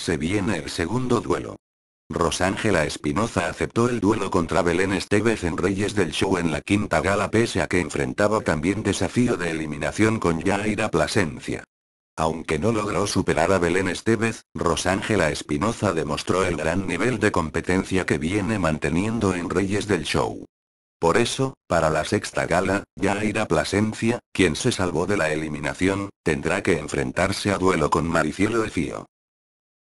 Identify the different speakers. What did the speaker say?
Speaker 1: Se viene el segundo duelo. Rosángela Espinoza aceptó el duelo contra Belén Estevez en Reyes del Show en la quinta gala pese a que enfrentaba también desafío de eliminación con Yaira Plasencia. Aunque no logró superar a Belén Estevez, Rosángela Espinoza demostró el gran nivel de competencia que viene manteniendo en Reyes del Show. Por eso, para la sexta gala, Yaira Plasencia, quien se salvó de la eliminación, tendrá que enfrentarse a duelo con Maricielo Efío.